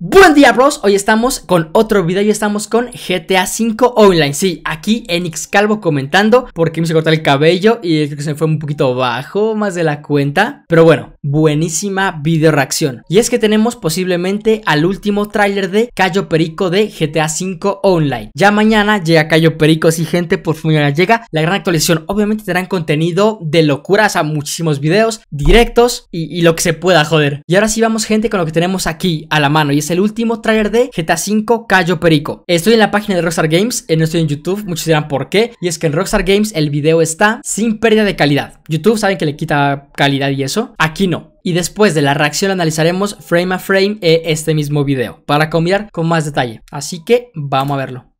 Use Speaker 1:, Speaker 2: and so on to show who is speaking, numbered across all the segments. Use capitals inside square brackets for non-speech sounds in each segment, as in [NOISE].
Speaker 1: Buen día bros, hoy estamos con otro video y estamos con GTA V Online Sí, aquí Enix Calvo comentando porque me se cortó el cabello y creo que se me fue un poquito bajo, más de la cuenta Pero bueno, buenísima video reacción Y es que tenemos posiblemente al último tráiler de Cayo Perico de GTA V Online Ya mañana llega Cayo Perico, si sí, gente, por fin llega la gran actualización Obviamente tendrán contenido de locuras a muchísimos videos, directos y, y, lo que se pueda, joder Y ahora sí vamos gente con lo que tenemos aquí a la mano y es el último trailer de GTA V Cayo Perico. Estoy en la página de Rockstar Games, eh, no estoy en YouTube, muchos dirán por qué, y es que en Rockstar Games el video está sin pérdida de calidad. YouTube saben que le quita calidad y eso, aquí no. Y después de la reacción analizaremos frame a frame eh, este mismo video para combinar con más detalle. Así que vamos a verlo.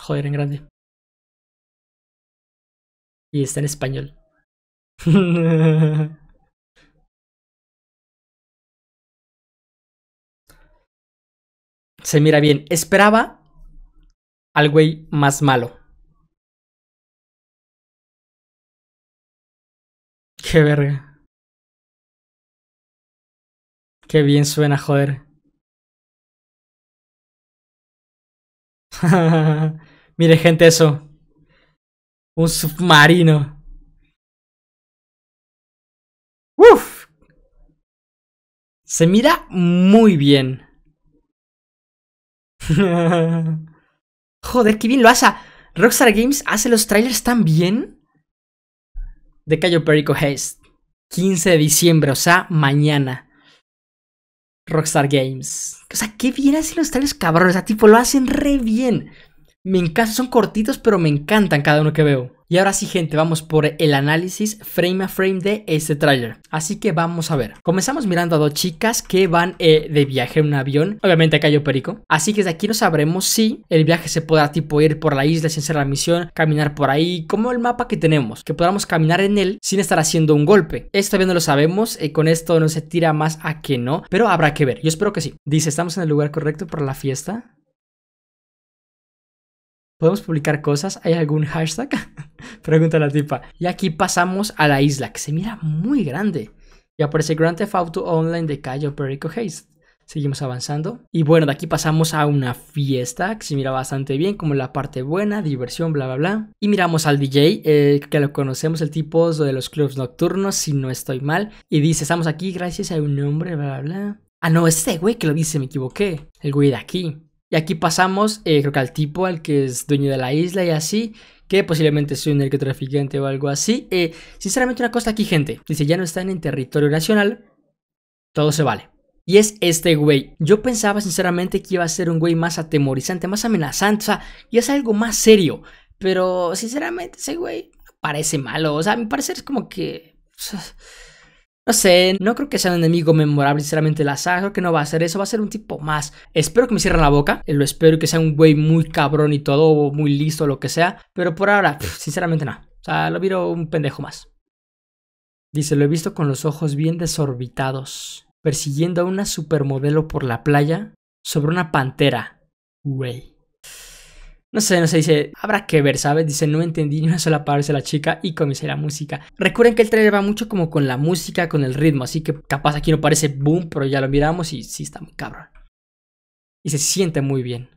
Speaker 1: Joder, en grande. Y está en español. [LAUGHS] se mira bien. Esperaba al güey más malo. Qué verga. Qué bien suena, joder. [LAUGHS] Mire, gente, eso. Un submarino. Uf. Se mira muy bien. [LAUGHS] Joder, qué bien lo hace. Rockstar Games hace los trailers tan bien. De Cayo Perico Heist 15 de diciembre, o sea, mañana. Rockstar Games. O sea, qué bien hacen los trailers, cabrones. O sea, tipo, lo hacen re bien. Me encanta, son cortitos, pero me encantan cada uno que veo. Y ahora sí, gente, vamos por el análisis frame a frame de este tráiler. Así que vamos a ver. Comenzamos mirando a dos chicas que van eh, de viaje en un avión. Obviamente acá yo perico. Así que de aquí no sabremos si el viaje se podrá tipo ir por la isla sin hacer la misión, caminar por ahí, como el mapa que tenemos, que podamos caminar en él sin estar haciendo un golpe. Esto bien no lo sabemos, eh, con esto no se tira más a que no, pero habrá que ver. Yo espero que sí. Dice, ¿estamos en el lugar correcto para la fiesta? ¿Podemos publicar cosas? ¿Hay algún hashtag? [LAUGHS] Pregunta la tipa. Y aquí pasamos a la isla, que se mira muy grande. Y aparece Grand Theft Auto Online de Cayo Perico Haze. Seguimos avanzando. Y bueno, de aquí pasamos a una fiesta que se mira bastante bien, como la parte buena, diversión, bla, bla, bla. Y miramos al DJ, eh, que lo conocemos, el tipo de los clubs nocturnos, si no estoy mal. Y dice, estamos aquí gracias a un hombre, bla, bla, bla. Ah, no, este güey que lo dice, me equivoqué. El güey de aquí. Y aquí pasamos, eh, creo que al tipo, al que es dueño de la isla y así, que posiblemente es un narcotraficante o algo así. Eh, sinceramente, una cosa aquí, gente. Dice, ya no están en territorio nacional, todo se vale. Y es este güey. Yo pensaba sinceramente que iba a ser un güey más atemorizante, más amenazante, o sea, y es algo más serio. Pero sinceramente, ese güey parece malo. O sea, a mi parecer es como que. No sé, no creo que sea un enemigo memorable, sinceramente, la saga. Creo que no va a ser eso, va a ser un tipo más. Espero que me cierren la boca. Eh, lo espero que sea un güey muy cabrón y todo, muy listo, lo que sea. Pero por ahora, sinceramente, no. O sea, lo viro un pendejo más. Dice, lo he visto con los ojos bien desorbitados, persiguiendo a una supermodelo por la playa sobre una pantera. Güey. No sé, no sé, dice, habrá que ver, ¿sabes? Dice, no entendí ni una sola palabra de la chica y comencé la música. Recuerden que el trailer va mucho como con la música, con el ritmo, así que capaz aquí no parece boom, pero ya lo miramos y sí está muy cabrón. Y se siente muy bien.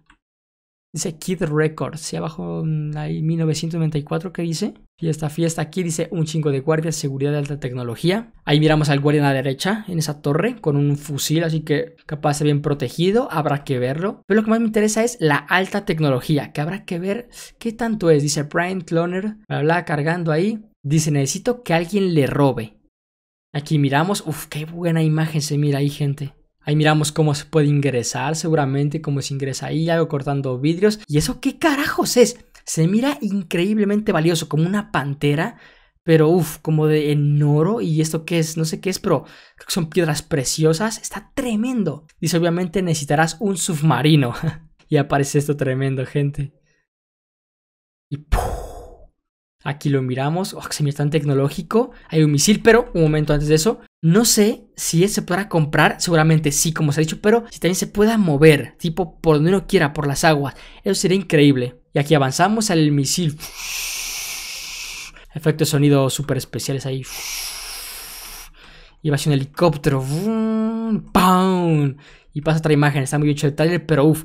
Speaker 1: Dice Kid Records. Mm, y abajo hay 1994 que dice. Fiesta, fiesta. Aquí dice un chingo de guardias, seguridad de alta tecnología. Ahí miramos al guardia a la derecha, en esa torre, con un fusil, así que capaz de bien protegido. Habrá que verlo. Pero lo que más me interesa es la alta tecnología, que habrá que ver qué tanto es. Dice Brian Cloner, habla cargando ahí. Dice, necesito que alguien le robe. Aquí miramos, uf qué buena imagen se mira ahí, gente. Ahí miramos cómo se puede ingresar, seguramente, cómo se ingresa ahí, algo cortando vidrios. ¿Y eso qué carajos es? Se mira increíblemente valioso, como una pantera, pero uff, como de en oro. ¿Y esto qué es? No sé qué es, pero creo que son piedras preciosas. Está tremendo. Dice, obviamente necesitarás un submarino. [LAUGHS] y aparece esto tremendo, gente. Y puff, Aquí lo miramos. Oh, se mira tan tecnológico. Hay un misil, pero un momento antes de eso, no sé si se podrá comprar, seguramente sí, como se ha dicho, pero si también se pueda mover, tipo por donde uno quiera, por las aguas, eso sería increíble. Y aquí avanzamos al misil. Efecto de sonido súper especiales ahí. Y va ser un helicóptero. Y pasa otra imagen, está muy hecho el taller, pero uff,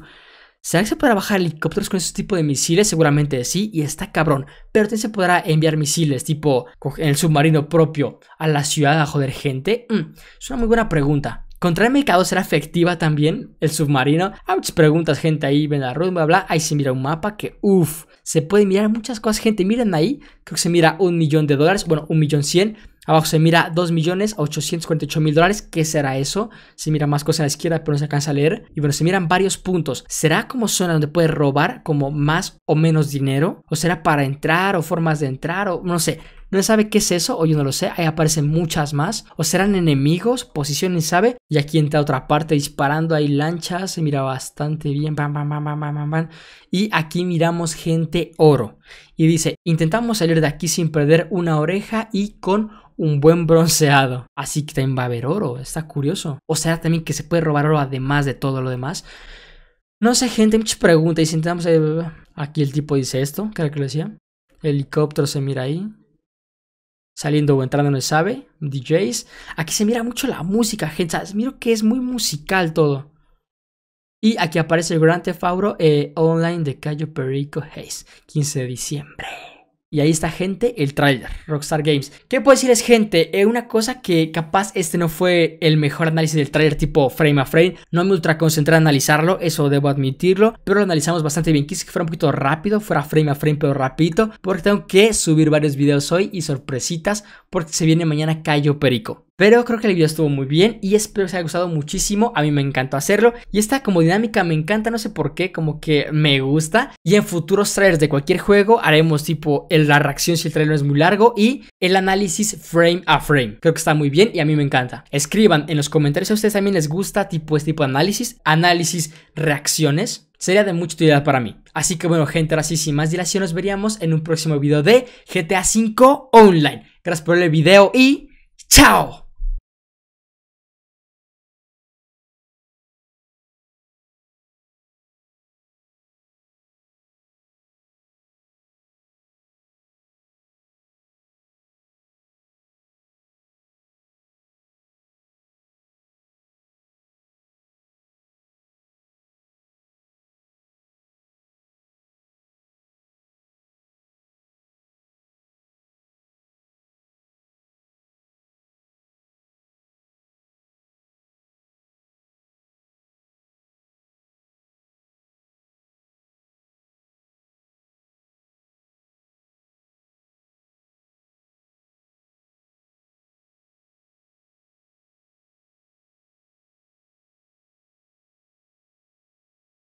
Speaker 1: ¿Será que se podrá bajar helicópteros con ese tipo de misiles? Seguramente sí, y está cabrón. Pero también se podrá enviar misiles, tipo el submarino propio, a la ciudad a joder gente. Mm, es una muy buena pregunta. ¿Contra el mercado será efectiva también el submarino? Hay muchas preguntas, gente, ahí ven la ruta, bla, bla. Ahí se mira un mapa que, uff, se puede mirar muchas cosas, gente. Miren ahí, creo que se mira un millón de dólares, bueno, un millón cien. Abajo se mira 2.848.000 dólares. ¿Qué será eso? Se mira más cosas a la izquierda, pero no se alcanza a leer. Y bueno, se miran varios puntos. ¿Será como zona donde puede robar como más o menos dinero? ¿O será para entrar o formas de entrar? O no sé. No se sabe qué es eso, o yo no lo sé, ahí aparecen muchas más. O serán enemigos, posición sabe. Y aquí entra otra parte disparando, hay lanchas, se mira bastante bien, bam, bam, bam, bam, bam. Y aquí miramos gente oro. Y dice, intentamos salir de aquí sin perder una oreja y con un buen bronceado. Así que también va a haber oro, está curioso. O sea, también que se puede robar oro además de todo lo demás. No sé, gente, muchas preguntas. Y si intentamos. Eh, aquí el tipo dice esto, ¿Qué que lo decía. helicóptero se mira ahí. Saliendo o entrando, no se sabe. DJs. Aquí se mira mucho la música, gente. ¿Sabes? Miro que es muy musical todo. Y aquí aparece el Gran Tefauro eh, Online de Cayo Perico Hayes, 15 de diciembre. Y ahí está, gente, el trailer, Rockstar Games. ¿Qué puedo decirles, gente? Eh, una cosa que capaz este no fue el mejor análisis del trailer tipo frame a frame. No me ultra concentré en analizarlo, eso debo admitirlo. Pero lo analizamos bastante bien. Quise que fuera un poquito rápido, fuera frame a frame, pero rapidito. Porque tengo que subir varios videos hoy y sorpresitas porque se viene mañana Cayo Perico. Pero creo que el video estuvo muy bien y espero que se haya gustado muchísimo. A mí me encantó hacerlo. Y esta como dinámica me encanta, no sé por qué, como que me gusta. Y en futuros trailers de cualquier juego haremos tipo la reacción si el trailer es muy largo y el análisis frame a frame. Creo que está muy bien y a mí me encanta. Escriban en los comentarios si a ustedes también les gusta tipo este tipo de análisis. Análisis, reacciones. Sería de mucha utilidad para mí. Así que bueno, gente, ahora sí, sin más dilación, nos veríamos en un próximo video de GTA V Online. Gracias por el video y ¡chao!